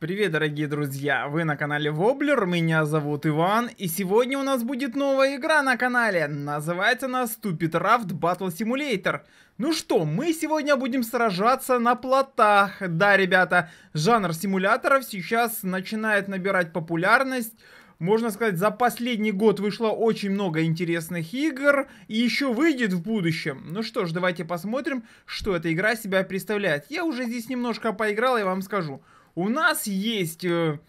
Привет, дорогие друзья! Вы на канале Воблер, меня зовут Иван, и сегодня у нас будет новая игра на канале. Называется она Stupid Raft Battle Simulator. Ну что, мы сегодня будем сражаться на плотах. Да, ребята, жанр симуляторов сейчас начинает набирать популярность. Можно сказать, за последний год вышло очень много интересных игр и еще выйдет в будущем. Ну что ж, давайте посмотрим, что эта игра себя представляет. Я уже здесь немножко поиграл и вам скажу. У нас есть э,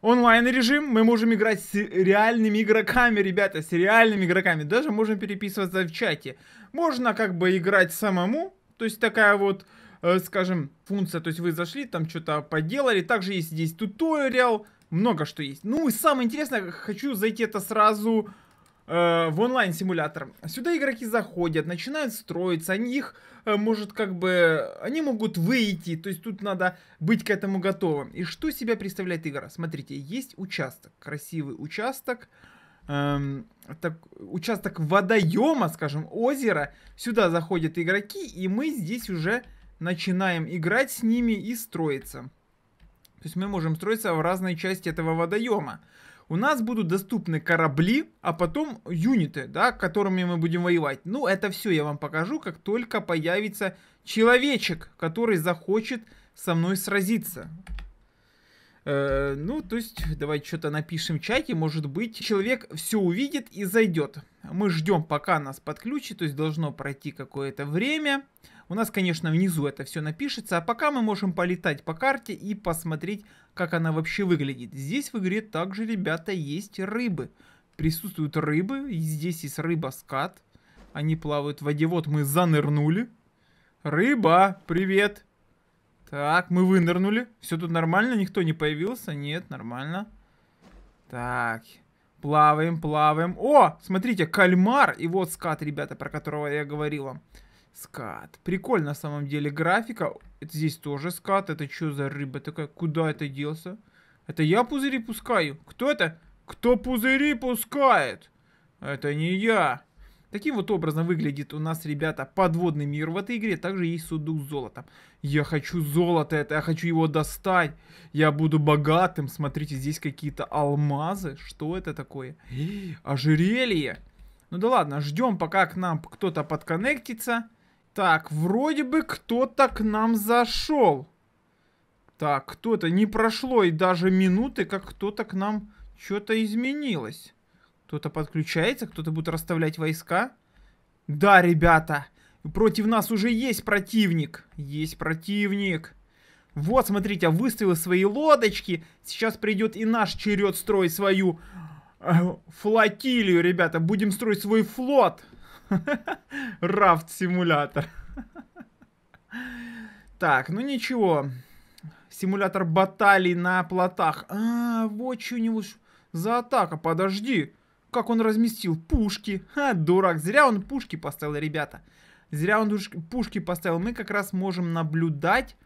онлайн-режим, мы можем играть с реальными игроками, ребята, с реальными игроками. Даже можем переписываться в чате. Можно как бы играть самому, то есть такая вот, э, скажем, функция. То есть вы зашли, там что-то поделали. Также есть здесь туториал, много что есть. Ну и самое интересное, хочу зайти это сразу Э, в онлайн-симулятор. Сюда игроки заходят, начинают строиться, они их э, может как бы, они могут выйти, то есть тут надо быть к этому готовым. И что себя представляет игра? Смотрите, есть участок, красивый участок, эм, так, участок водоема, скажем, озера. Сюда заходят игроки, и мы здесь уже начинаем играть с ними и строиться. То есть мы можем строиться в разной части этого водоема у нас будут доступны корабли, а потом юниты, да, которыми мы будем воевать. Ну, это все я вам покажу, как только появится человечек, который захочет со мной сразиться. Э, ну, то есть, давайте что-то напишем в чате, может быть, человек все увидит и зайдет. Мы ждем, пока нас подключит, то есть должно пройти какое-то время. У нас, конечно, внизу это все напишется, а пока мы можем полетать по карте и посмотреть, как она вообще выглядит. Здесь в игре также, ребята, есть рыбы. Присутствуют рыбы, здесь есть рыба-скат. Они плавают в воде, вот мы занырнули. Рыба, привет! Так, мы вынырнули. Все тут нормально, никто не появился? Нет, нормально. Так, плаваем, плаваем. О, смотрите, кальмар и вот скат, ребята, про которого я говорила. вам. Скат. Прикольно на самом деле графика. Это здесь тоже скат. Это что за рыба такая? Куда это делся? Это я пузыри пускаю? Кто это? Кто пузыри пускает? Это не я. Таким вот образом выглядит у нас, ребята, подводный мир в этой игре. Также есть сундук с золотом. Я хочу золото это, я хочу его достать. Я буду богатым. Смотрите, здесь какие-то алмазы. Что это такое? Ожерелье. Ну да ладно, ждем, пока к нам кто-то подконнектится. Так, вроде бы кто-то к нам зашел. Так, кто-то... Не прошло и даже минуты, как кто-то к нам что-то изменилось. Кто-то подключается, кто-то будет расставлять войска. Да, ребята, против нас уже есть противник. Есть противник. Вот, смотрите, выставил свои лодочки. Сейчас придет и наш черед строить свою э, флотилию, ребята. Будем строить свой флот. Рафт-симулятор. Так, ну ничего. Симулятор баталий на плотах. А, вот что у него за атака. Подожди. Как он разместил? Пушки. Ха, дурак. Зря он пушки поставил, ребята. Зря он пушки поставил. Мы как раз можем наблюдать,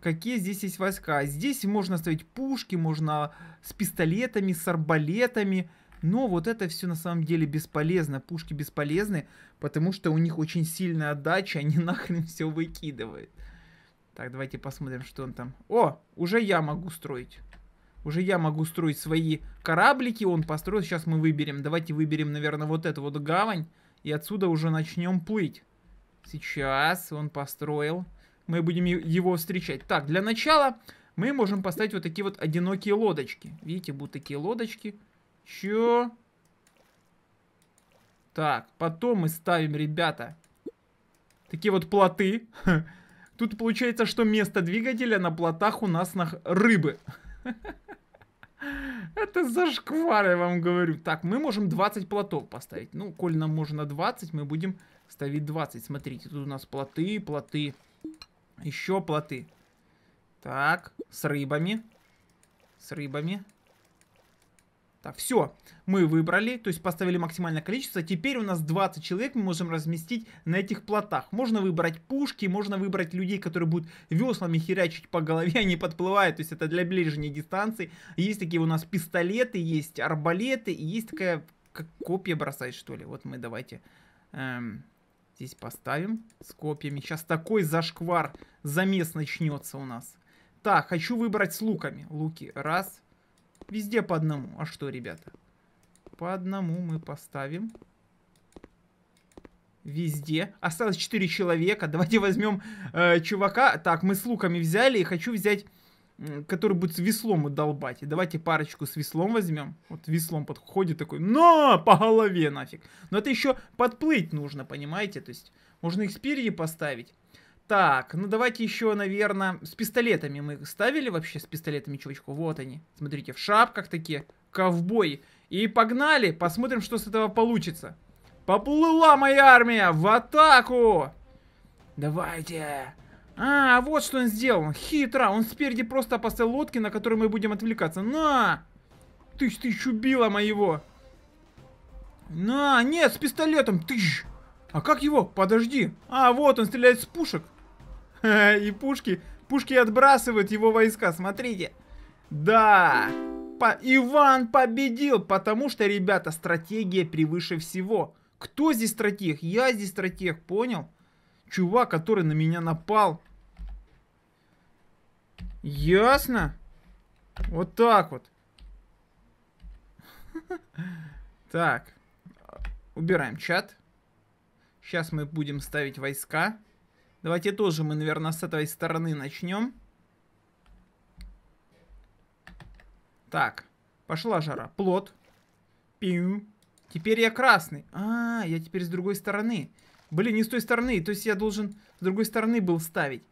какие здесь есть войска. Здесь можно ставить пушки, можно с пистолетами, с арбалетами. Но вот это все на самом деле бесполезно, пушки бесполезны, потому что у них очень сильная отдача, они нахрен все выкидывают. Так, давайте посмотрим, что он там. О, уже я могу строить. Уже я могу строить свои кораблики, он построил. Сейчас мы выберем, давайте выберем, наверное, вот эту вот гавань. И отсюда уже начнем плыть. Сейчас он построил. Мы будем его встречать. Так, для начала мы можем поставить вот такие вот одинокие лодочки. Видите, будут такие лодочки. Лодочки. Чё? Так, потом мы ставим, ребята, такие вот плоты. Тут получается, что место двигателя на плотах у нас на рыбы. Это зашквар, я вам говорю. Так, мы можем 20 плотов поставить. Ну, коль нам можно 20, мы будем ставить 20. Смотрите, тут у нас плоты, плоты, еще плоты. Так, с рыбами. С рыбами. Так, все, мы выбрали, то есть поставили максимальное количество. Теперь у нас 20 человек мы можем разместить на этих плотах. Можно выбрать пушки, можно выбрать людей, которые будут веслами херячить по голове, они подплывают, то есть это для ближней дистанции. Есть такие у нас пистолеты, есть арбалеты, и есть такая, как копья бросать, что ли. Вот мы давайте эм, здесь поставим с копьями. Сейчас такой зашквар, замес начнется у нас. Так, хочу выбрать с луками. Луки, раз, Везде по одному. А что, ребята? По одному мы поставим. Везде. Осталось 4 человека. Давайте возьмем э, чувака. Так, мы с луками взяли. И хочу взять, который будет с веслом удолбать. давайте парочку с веслом возьмем. Вот веслом подходит такой. Но! По голове нафиг. Но это еще подплыть нужно, понимаете? То есть можно их спереди поставить. Так, ну давайте еще, наверное, с пистолетами мы ставили вообще с пистолетами чувачку. Вот они. Смотрите, в шапках такие, ковбой. И погнали, посмотрим, что с этого получится. Поплыла моя армия в атаку! Давайте! А, вот что он сделал. Хитро. Он спереди просто поставил лодки, на которые мы будем отвлекаться. На! Ты ж ты чубила моего. На, нет, с пистолетом. Ты А как его? Подожди. А, вот он стреляет с пушек. И пушки, пушки отбрасывают его войска, смотрите. Да, по Иван победил, потому что, ребята, стратегия превыше всего. Кто здесь стратег? Я здесь стратег, понял? Чувак, который на меня напал. Ясно? Вот так вот. Так. Убираем чат. Сейчас мы будем ставить войска. Давайте тоже мы, наверное, с этой стороны начнем. Так, пошла жара. Плод. Пиу. Теперь я красный. А, я теперь с другой стороны. Блин, не с той стороны. То есть я должен с другой стороны был ставить.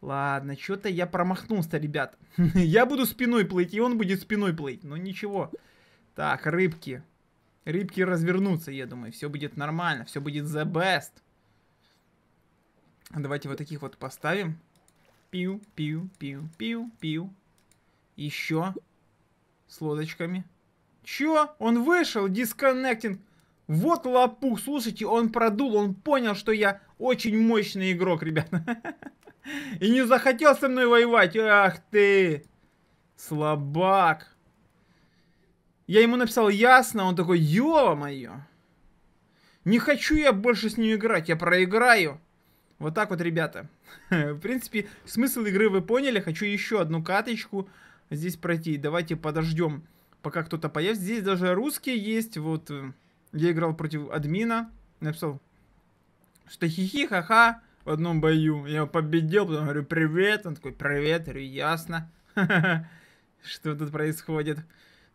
Ладно, что-то я промахнулся, ребят. я буду спиной плыть, и он будет спиной плыть. Но ничего. Так, рыбки. Рыбки развернутся, я думаю. Все будет нормально, все будет the best. Давайте вот таких вот поставим. Пиу, пиу, пиу, пиу, пиу. Еще. С лодочками. Чё? Он вышел? Дисконнектинг. Вот лопух. Слушайте, он продул. Он понял, что я очень мощный игрок, ребята. И не захотел со мной воевать. Ах ты. Слабак. Я ему написал ясно. Он такой, ё-моё. Не хочу я больше с ним играть. Я проиграю. Вот так вот, ребята. В принципе, смысл игры вы поняли. Хочу еще одну каточку здесь пройти. Давайте подождем, пока кто-то появится. Здесь даже русские есть. Вот э, я играл против админа. Написал, что хихи, ха-ха в одном бою. Я его победил, потом говорю, привет. Он такой, привет. говорю, ясно. Что тут происходит?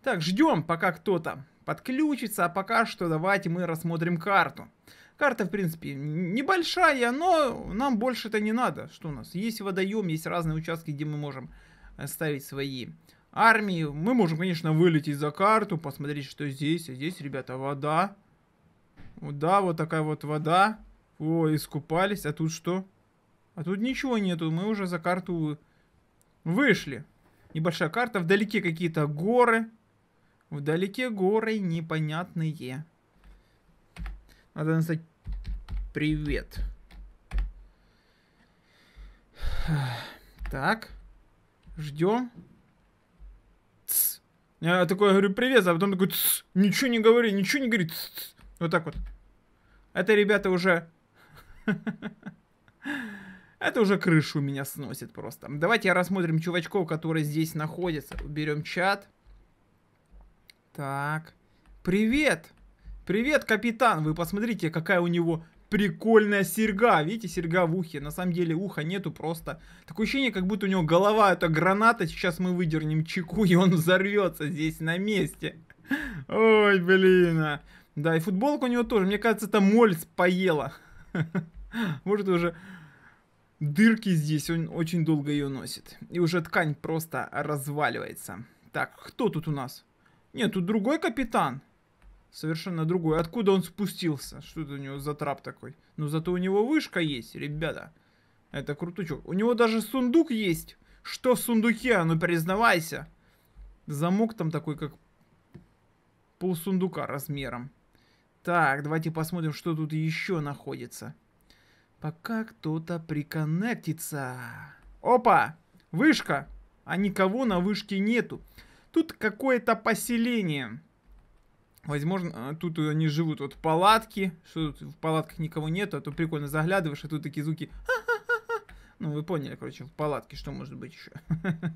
Так, ждем, пока кто-то подключится. А пока что давайте мы рассмотрим карту. Карта, в принципе, небольшая, но нам больше-то не надо. Что у нас? Есть водоем, есть разные участки, где мы можем э, ставить свои армии. Мы можем, конечно, вылететь за карту, посмотреть, что здесь. А здесь, ребята, вода. Да, вот такая вот вода. О, искупались. А тут что? А тут ничего нету. Мы уже за карту вышли. Небольшая карта. Вдалеке какие-то горы. Вдалеке горы непонятные. Надо, кстати, Привет. Так. Ждем. Я такой говорю, привет, а потом такой, Тс, ничего не говори, ничего не говорит. Тс, тс. Вот так вот. Это, ребята, уже... Это уже крышу меня сносит просто. Давайте рассмотрим чувачков, которые здесь находятся. Берем чат. Так. Привет. Привет, капитан, вы посмотрите, какая у него прикольная серьга. Видите, серьга в ухе. На самом деле уха нету просто. Такое ощущение, как будто у него голова это граната. Сейчас мы выдернем чеку, и он взорвется здесь на месте. Ой, блин. А. Да, и футболка у него тоже. Мне кажется, это мольс поела. Может, уже дырки здесь. Он очень долго ее носит. И уже ткань просто разваливается. Так, кто тут у нас? Нет, тут другой капитан совершенно другой. Откуда он спустился? Что это у него за трап такой? Ну, зато у него вышка есть, ребята. Это крутучок. У него даже сундук есть. Что в сундуке? А ну, признавайся. Замок там такой, как пол сундука размером. Так, давайте посмотрим, что тут еще находится. Пока кто-то приконнектится. Опа! Вышка! А никого на вышке нету. Тут какое-то поселение. Возможно, а, тут они э, живут вот палатки, что тут в палатках никого нету, а то прикольно заглядываешь, а тут такие звуки. Ну, вы поняли, короче, в палатке что может быть еще?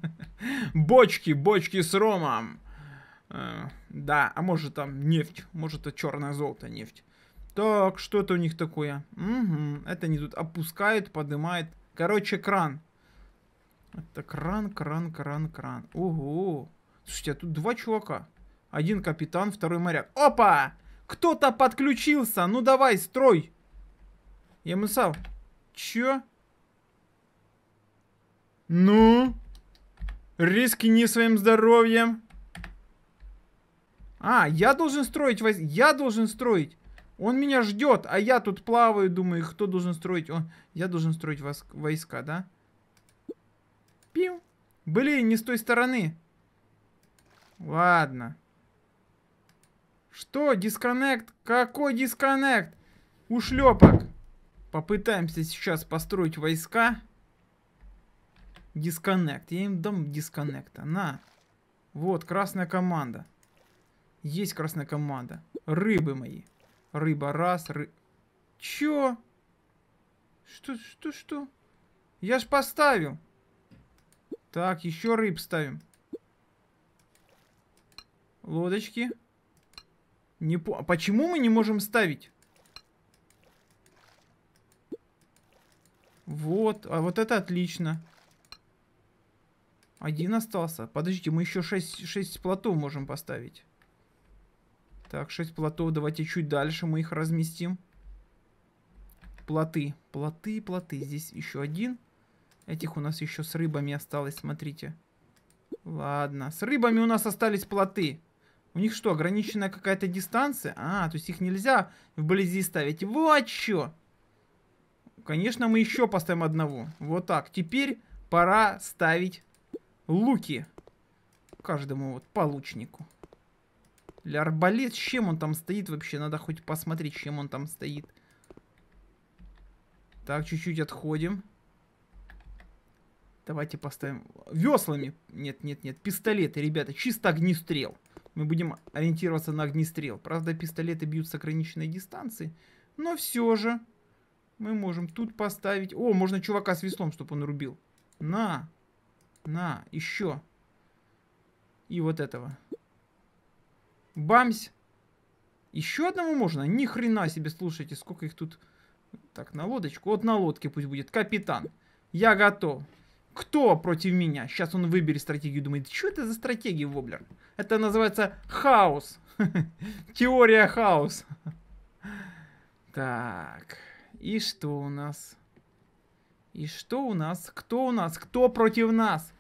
Бочки, бочки с ромом. Э, да, а может там нефть, может это черное золото нефть. Так, что это у них такое? Угу, это они тут опускают, поднимают. Короче, кран. Это кран, кран, кран, кран. Ого. Слушайте, а тут два чувака. Один капитан, второй моряк. Опа! Кто-то подключился! Ну давай, строй! Ямысал. Чё? Ну? Риски не своим здоровьем. А, я должен строить, воз... я должен строить. Он меня ждет, а я тут плаваю, думаю, кто должен строить? Он... Я должен строить войск... войска, да? Пиу. Блин, не с той стороны. Ладно. Что? Дисконнект? Какой дисконнект? Ушлепок. Попытаемся сейчас построить войска. Дисконнект. Я им дам дисконнекта. На. Вот, красная команда. Есть красная команда. Рыбы мои. Рыба раз, ры... Чё? Что, что, что? Я ж поставил. Так, еще рыб ставим. Лодочки. Лодочки. Не по... Почему мы не можем ставить? Вот, а вот это отлично. Один остался. Подождите, мы еще 6, 6 плотов можем поставить. Так, 6 плотов. Давайте чуть дальше мы их разместим. Плоты. Плоты, плоты. Здесь еще один. Этих у нас еще с рыбами осталось, смотрите. Ладно, с рыбами у нас остались плоты. Плоты. У них что, ограниченная какая-то дистанция? А, то есть их нельзя вблизи ставить. Вот что! Конечно, мы еще поставим одного. Вот так. Теперь пора ставить луки. Каждому вот получнику. Для арбалет, с чем он там стоит вообще? Надо хоть посмотреть, чем он там стоит. Так, чуть-чуть отходим. Давайте поставим... Веслами. Нет, нет, нет. Пистолеты, ребята. Чисто огнестрел мы будем ориентироваться на огнестрел. Правда, пистолеты бьют с ограниченной дистанции, но все же мы можем тут поставить... О, можно чувака с веслом, чтобы он рубил. На, на, еще. И вот этого. Бамс, Еще одному можно? Ни хрена себе, слушайте, сколько их тут... Так, на лодочку. Вот на лодке пусть будет. Капитан. Я готов кто против меня? Сейчас он выберет стратегию думает, что это за стратегия, Воблер? Это называется хаос. Теория хаос. Так, и что у нас? И что у нас? Кто у нас? Кто против нас?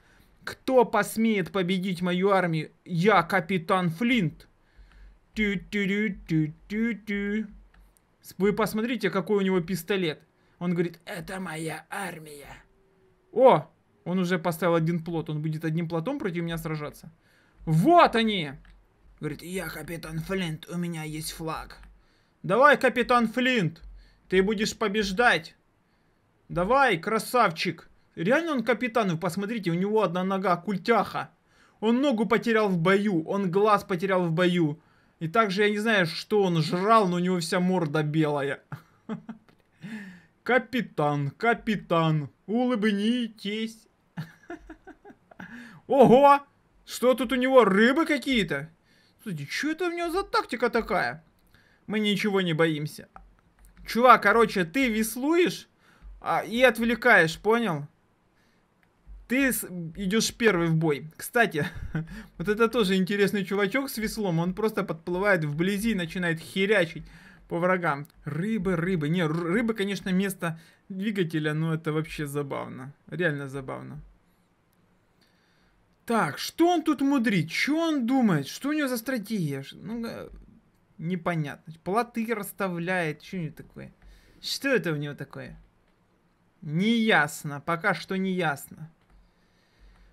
Кто посмеет победить мою армию? Я капитан Флинт. Тю-тю-тю-тю-тю-тю. Вы посмотрите, какой у него пистолет. Он говорит, это моя армия. О, он уже поставил один плот, Он будет одним плотом против меня сражаться. Вот они! Говорит, я капитан Флинт, у меня есть флаг. Давай, капитан Флинт, ты будешь побеждать. Давай, красавчик. Реально он капитан, вы посмотрите, у него одна нога, культяха. Он ногу потерял в бою, он глаз потерял в бою. И также я не знаю, что он жрал, но у него вся морда белая. Капитан, капитан, улыбнитесь. Ого! Что тут у него? Рыбы какие-то? Слушайте, что это у него за тактика такая? Мы ничего не боимся. Чувак, короче, ты веслуешь а, и отвлекаешь, понял? Ты с... идешь первый в бой. Кстати, вот это тоже интересный чувачок с веслом. Он просто подплывает вблизи и начинает херячить по врагам. Рыбы, рыбы. Не, рыбы, конечно, место двигателя, но это вообще забавно. Реально забавно. Так, что он тут мудрит? Что он думает? Что у него за стратегия? Ну, э, непонятно. Плоты расставляет. Что у него такое? Что это у него такое? Неясно. Пока что неясно.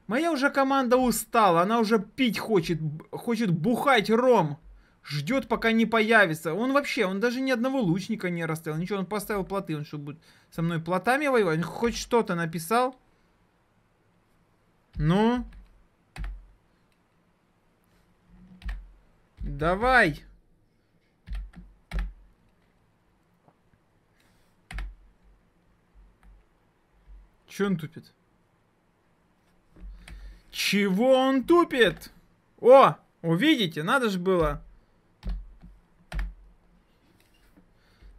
Моя уже команда устала. Она уже пить хочет. Хочет бухать ром. Ждет, пока не появится. Он вообще, он даже ни одного лучника не расставил. Ничего, он поставил плоты. Он что, будет со мной плотами воевать? хоть что-то написал? Ну... Но... Давай! Че он тупит? Чего он тупит? О, увидите, надо же было.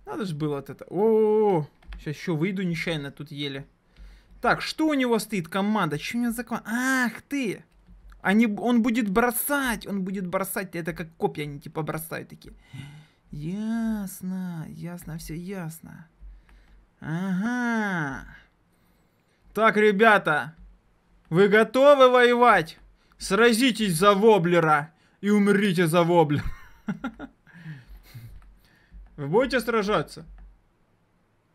Надо же было от этого. О, -о, -о, -о. сейчас еще выйду нечаянно тут еле. Так, что у него стоит команда? Что у него за команда? Ах ты! Они, он будет бросать, он будет бросать. Это как копья они типа бросают такие. Ясно, ясно, все ясно. Ага. Так, ребята, вы готовы воевать? Сразитесь за воблера и умрите за воблера. Вы будете сражаться?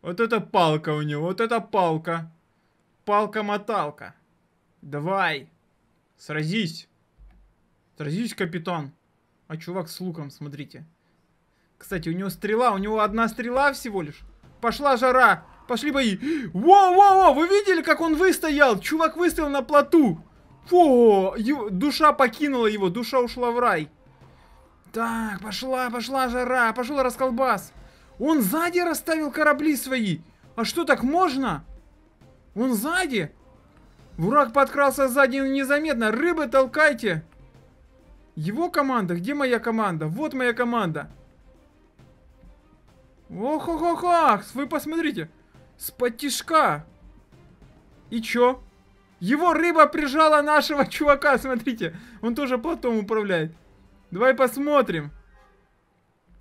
Вот это палка у него, вот это палка. Палка-моталка. Давай. Сразись. Сразись, капитан. А чувак с луком, смотрите. Кстати, у него стрела, у него одна стрела всего лишь. Пошла жара. Пошли бои. Во-во-во, вы видели, как он выстоял? Чувак выстоял на плоту. Фу, его, душа покинула его, душа ушла в рай. Так, пошла, пошла жара, пошел расколбас. Он сзади расставил корабли свои. А что, так можно? Он сзади? Враг подкрался сзади незаметно. Рыбы толкайте. Его команда? Где моя команда? Вот моя команда. ох ох ох, ох. Вы посмотрите. С И чё? Его рыба прижала нашего чувака, смотрите. Он тоже платом управляет. Давай посмотрим.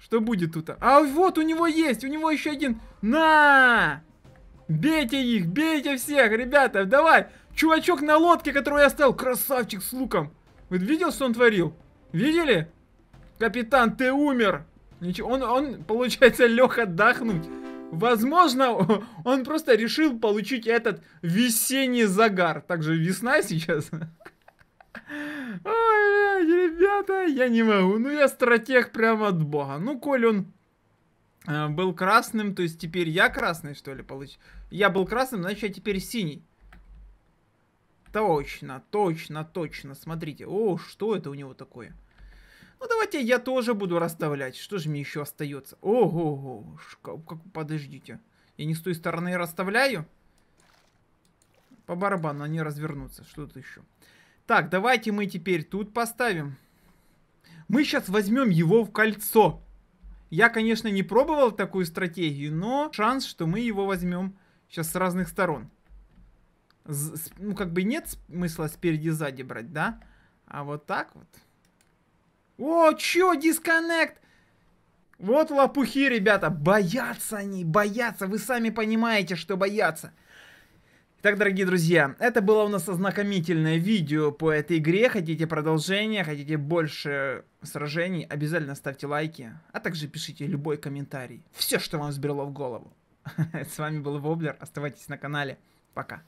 Что будет тут? А вот у него есть, у него еще один. На! Бейте их, бейте всех, ребята, давай. Чувачок на лодке, которого я оставил. Красавчик с луком. Вы видел, что он творил? Видели? Капитан, ты умер. Ничего, он, он, получается, лег отдохнуть. Возможно, он просто решил получить этот весенний загар. Также весна сейчас. Ой, ребята, я не могу. Ну, я стратег прямо от бога. Ну, коль он э, был красным, то есть теперь я красный, что ли, получ? Я был красным, значит, я теперь синий. Точно, точно, точно. Смотрите. О, что это у него такое? Ну, давайте я тоже буду расставлять. Что же мне еще остается? Ого, как, подождите. Я не с той стороны расставляю? По барабану они развернутся. Что тут еще? Так, давайте мы теперь тут поставим. Мы сейчас возьмем его в кольцо. Я, конечно, не пробовал такую стратегию, но шанс, что мы его возьмем сейчас с разных сторон ну, как бы нет смысла спереди сзади брать, да? А вот так вот. О, чё, дисконнект! Вот лопухи, ребята, боятся они, боятся. Вы сами понимаете, что боятся. Итак, дорогие друзья, это было у нас ознакомительное видео по этой игре. Хотите продолжения, хотите больше сражений, обязательно ставьте лайки, а также пишите любой комментарий. Все, что вам взбрело в голову. С вами был Воблер, оставайтесь на канале. Пока.